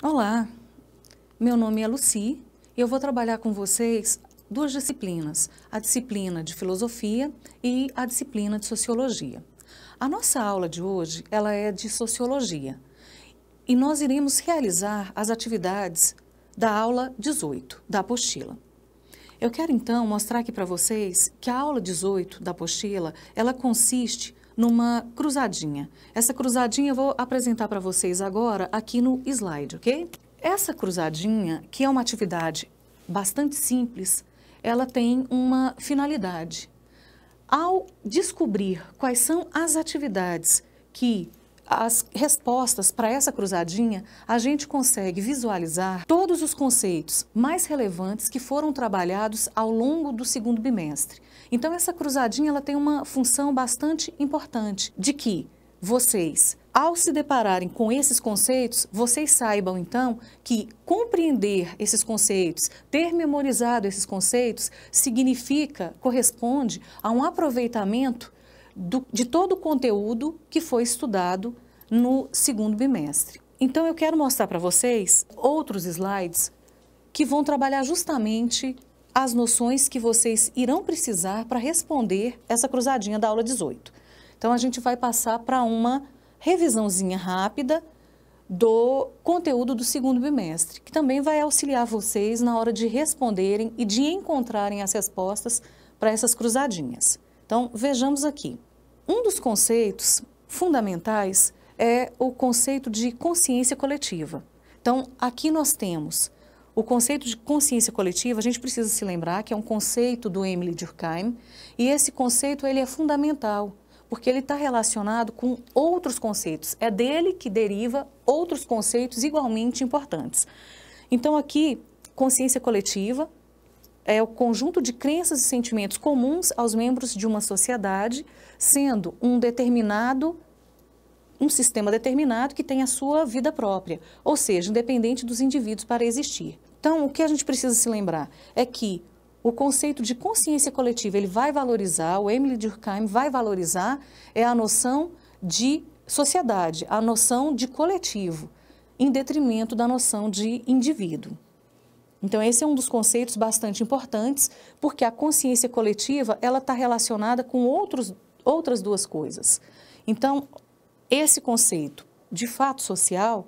Olá, meu nome é Luci e eu vou trabalhar com vocês duas disciplinas, a disciplina de filosofia e a disciplina de sociologia. A nossa aula de hoje, ela é de sociologia e nós iremos realizar as atividades da aula 18 da apostila. Eu quero então mostrar aqui para vocês que a aula 18 da apostila, ela consiste numa cruzadinha. Essa cruzadinha eu vou apresentar para vocês agora aqui no slide, ok? Essa cruzadinha, que é uma atividade bastante simples, ela tem uma finalidade. Ao descobrir quais são as atividades que as respostas para essa cruzadinha, a gente consegue visualizar todos os conceitos mais relevantes que foram trabalhados ao longo do segundo bimestre. Então essa cruzadinha ela tem uma função bastante importante de que vocês, ao se depararem com esses conceitos, vocês saibam então que compreender esses conceitos, ter memorizado esses conceitos, significa, corresponde a um aproveitamento do, de todo o conteúdo que foi estudado no segundo bimestre. Então, eu quero mostrar para vocês outros slides que vão trabalhar justamente as noções que vocês irão precisar para responder essa cruzadinha da aula 18. Então, a gente vai passar para uma revisãozinha rápida do conteúdo do segundo bimestre, que também vai auxiliar vocês na hora de responderem e de encontrarem as respostas para essas cruzadinhas. Então, vejamos aqui. Um dos conceitos fundamentais é o conceito de consciência coletiva. Então, aqui nós temos o conceito de consciência coletiva, a gente precisa se lembrar que é um conceito do Emily Durkheim, e esse conceito ele é fundamental, porque ele está relacionado com outros conceitos. É dele que deriva outros conceitos igualmente importantes. Então, aqui, consciência coletiva, é o conjunto de crenças e sentimentos comuns aos membros de uma sociedade, sendo um determinado um sistema determinado que tem a sua vida própria, ou seja, independente dos indivíduos para existir. Então, o que a gente precisa se lembrar é que o conceito de consciência coletiva ele vai valorizar, o Emily Durkheim vai valorizar é a noção de sociedade, a noção de coletivo, em detrimento da noção de indivíduo. Então, esse é um dos conceitos bastante importantes, porque a consciência coletiva ela está relacionada com outros, outras duas coisas. Então, esse conceito de fato social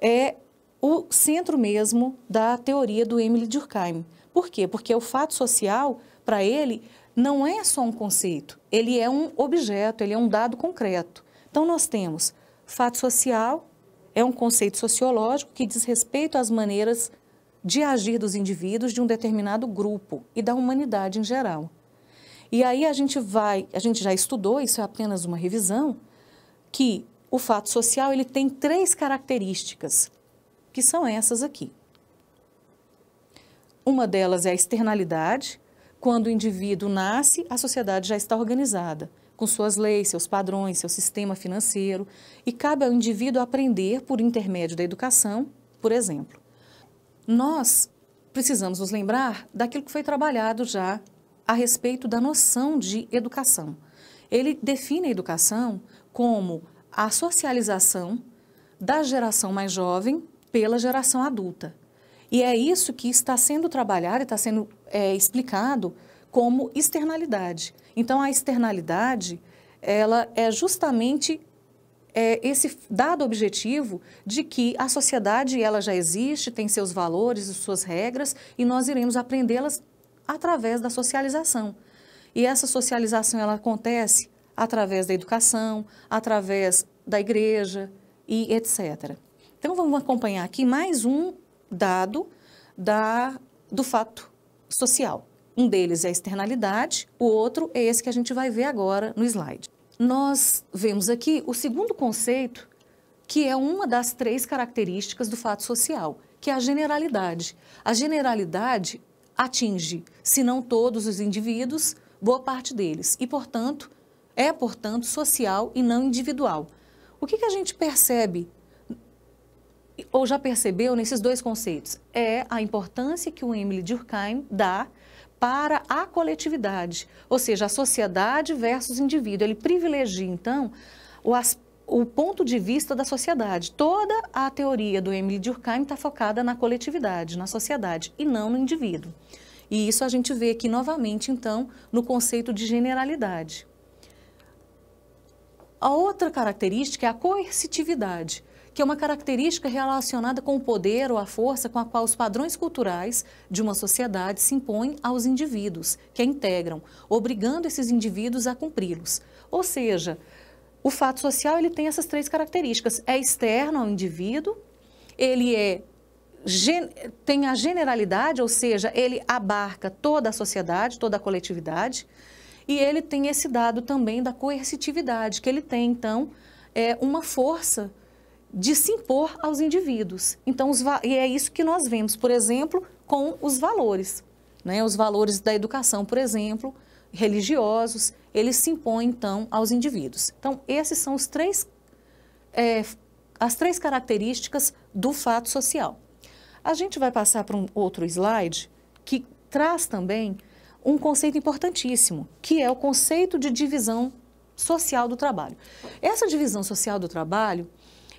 é o centro mesmo da teoria do Emily Durkheim. Por quê? Porque o fato social, para ele, não é só um conceito, ele é um objeto, ele é um dado concreto. Então, nós temos fato social, é um conceito sociológico que diz respeito às maneiras de agir dos indivíduos de um determinado grupo e da humanidade em geral. E aí a gente vai, a gente já estudou, isso é apenas uma revisão, que o fato social ele tem três características, que são essas aqui. Uma delas é a externalidade, quando o indivíduo nasce, a sociedade já está organizada, com suas leis, seus padrões, seu sistema financeiro, e cabe ao indivíduo aprender por intermédio da educação, por exemplo nós precisamos nos lembrar daquilo que foi trabalhado já a respeito da noção de educação. Ele define a educação como a socialização da geração mais jovem pela geração adulta. E é isso que está sendo trabalhado e está sendo é, explicado como externalidade. Então, a externalidade, ela é justamente é, esse dado objetivo de que a sociedade ela já existe, tem seus valores suas regras e nós iremos aprendê-las através da socialização. E essa socialização ela acontece através da educação, através da igreja e etc. Então vamos acompanhar aqui mais um dado da, do fato social. Um deles é a externalidade, o outro é esse que a gente vai ver agora no slide nós vemos aqui o segundo conceito, que é uma das três características do fato social, que é a generalidade. A generalidade atinge, se não todos os indivíduos, boa parte deles, e, portanto, é, portanto, social e não individual. O que, que a gente percebe ou já percebeu nesses dois conceitos? É a importância que o Emily Durkheim dá para a coletividade, ou seja, a sociedade versus indivíduo. Ele privilegia, então, o, o ponto de vista da sociedade. Toda a teoria do Emily Durkheim está focada na coletividade, na sociedade, e não no indivíduo. E isso a gente vê aqui novamente, então, no conceito de generalidade. A outra característica é a coercitividade que é uma característica relacionada com o poder ou a força com a qual os padrões culturais de uma sociedade se impõem aos indivíduos que a integram, obrigando esses indivíduos a cumpri-los. Ou seja, o fato social ele tem essas três características: é externo ao indivíduo, ele é tem a generalidade, ou seja, ele abarca toda a sociedade, toda a coletividade, e ele tem esse dado também da coercitividade, que ele tem, então, é, uma força de se impor aos indivíduos. Então, e é isso que nós vemos, por exemplo, com os valores. Né? Os valores da educação, por exemplo, religiosos, eles se impõem, então, aos indivíduos. Então, esses são os três, é, as três características do fato social. A gente vai passar para um outro slide que traz também um conceito importantíssimo, que é o conceito de divisão social do trabalho. Essa divisão social do trabalho,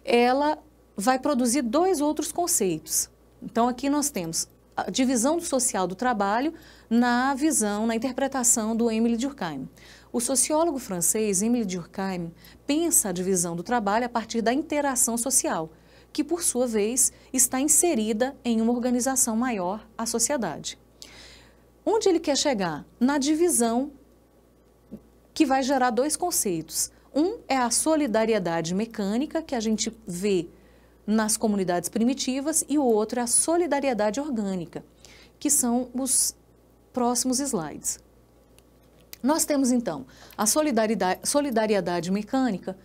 ela vai produzir dois outros conceitos. Então, aqui nós temos a divisão social do trabalho na visão, na interpretação do Emile Durkheim. O sociólogo francês Emile Durkheim pensa a divisão do trabalho a partir da interação social, que por sua vez está inserida em uma organização maior, a sociedade. Onde ele quer chegar? Na divisão que vai gerar dois conceitos, um é a solidariedade mecânica, que a gente vê nas comunidades primitivas, e o outro é a solidariedade orgânica, que são os próximos slides. Nós temos, então, a solidariedade, solidariedade mecânica,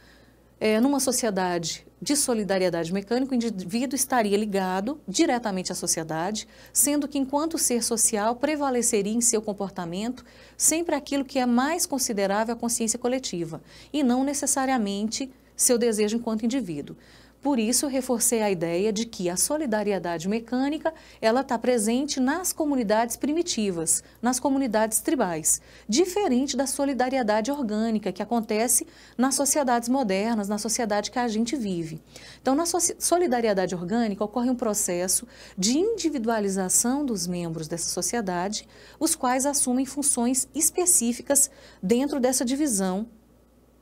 é, numa sociedade de solidariedade mecânica, o indivíduo estaria ligado diretamente à sociedade, sendo que, enquanto ser social, prevaleceria em seu comportamento sempre aquilo que é mais considerável à consciência coletiva, e não necessariamente seu desejo enquanto indivíduo. Por isso, reforcei a ideia de que a solidariedade mecânica ela está presente nas comunidades primitivas, nas comunidades tribais, diferente da solidariedade orgânica que acontece nas sociedades modernas, na sociedade que a gente vive. Então, na solidariedade orgânica ocorre um processo de individualização dos membros dessa sociedade, os quais assumem funções específicas dentro dessa divisão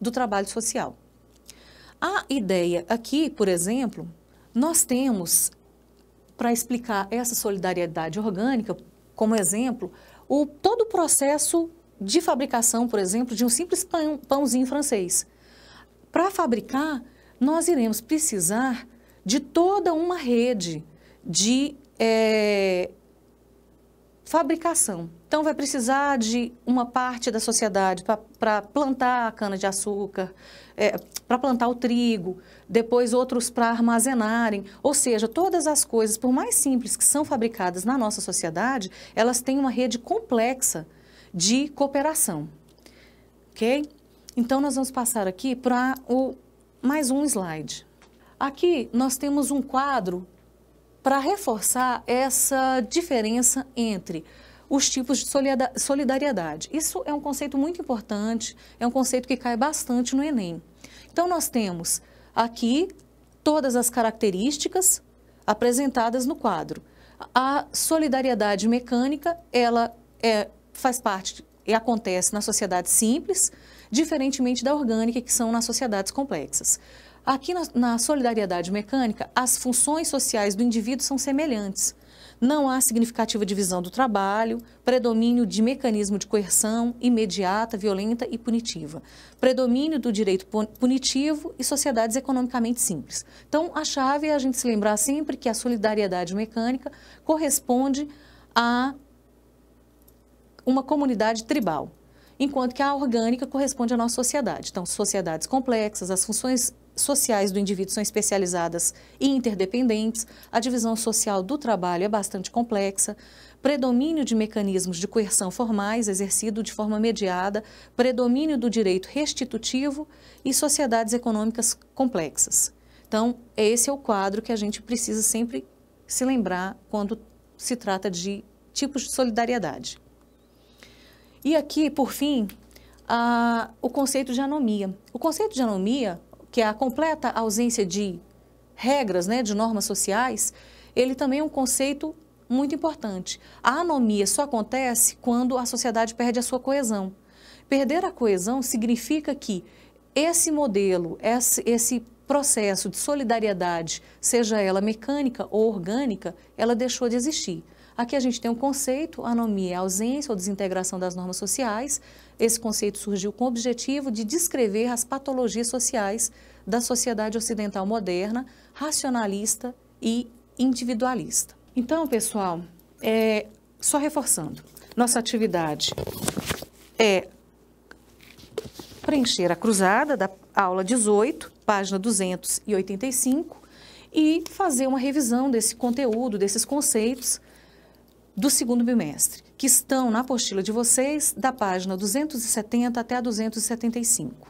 do trabalho social. A ideia aqui, por exemplo, nós temos, para explicar essa solidariedade orgânica, como exemplo, o, todo o processo de fabricação, por exemplo, de um simples pão, pãozinho francês. Para fabricar, nós iremos precisar de toda uma rede de é, fabricação. Então, vai precisar de uma parte da sociedade para plantar a cana-de-açúcar, é, para plantar o trigo, depois outros para armazenarem. Ou seja, todas as coisas, por mais simples que são fabricadas na nossa sociedade, elas têm uma rede complexa de cooperação. Ok? Então, nós vamos passar aqui para o mais um slide. Aqui nós temos um quadro para reforçar essa diferença entre os tipos de solidariedade. Isso é um conceito muito importante, é um conceito que cai bastante no Enem. Então, nós temos aqui todas as características apresentadas no quadro. A solidariedade mecânica, ela é, faz parte e acontece na sociedade simples, diferentemente da orgânica, que são nas sociedades complexas. Aqui na, na solidariedade mecânica, as funções sociais do indivíduo são semelhantes. Não há significativa divisão do trabalho, predomínio de mecanismo de coerção imediata, violenta e punitiva, predomínio do direito punitivo e sociedades economicamente simples. Então, a chave é a gente se lembrar sempre que a solidariedade mecânica corresponde a uma comunidade tribal, enquanto que a orgânica corresponde à nossa sociedade. Então, sociedades complexas, as funções sociais do indivíduo são especializadas e interdependentes, a divisão social do trabalho é bastante complexa, predomínio de mecanismos de coerção formais exercido de forma mediada, predomínio do direito restitutivo e sociedades econômicas complexas. Então, esse é o quadro que a gente precisa sempre se lembrar quando se trata de tipos de solidariedade. E aqui, por fim, a, o conceito de anomia. O conceito de anomia que é a completa ausência de regras, né, de normas sociais, ele também é um conceito muito importante. A anomia só acontece quando a sociedade perde a sua coesão. Perder a coesão significa que esse modelo, esse, esse processo de solidariedade, seja ela mecânica ou orgânica, ela deixou de existir. Aqui a gente tem um conceito, anomia é ausência ou desintegração das normas sociais. Esse conceito surgiu com o objetivo de descrever as patologias sociais da sociedade ocidental moderna, racionalista e individualista. Então, pessoal, é, só reforçando, nossa atividade é preencher a cruzada da aula 18, página 285, e fazer uma revisão desse conteúdo, desses conceitos, do segundo bimestre, que estão na apostila de vocês, da página 270 até a 275.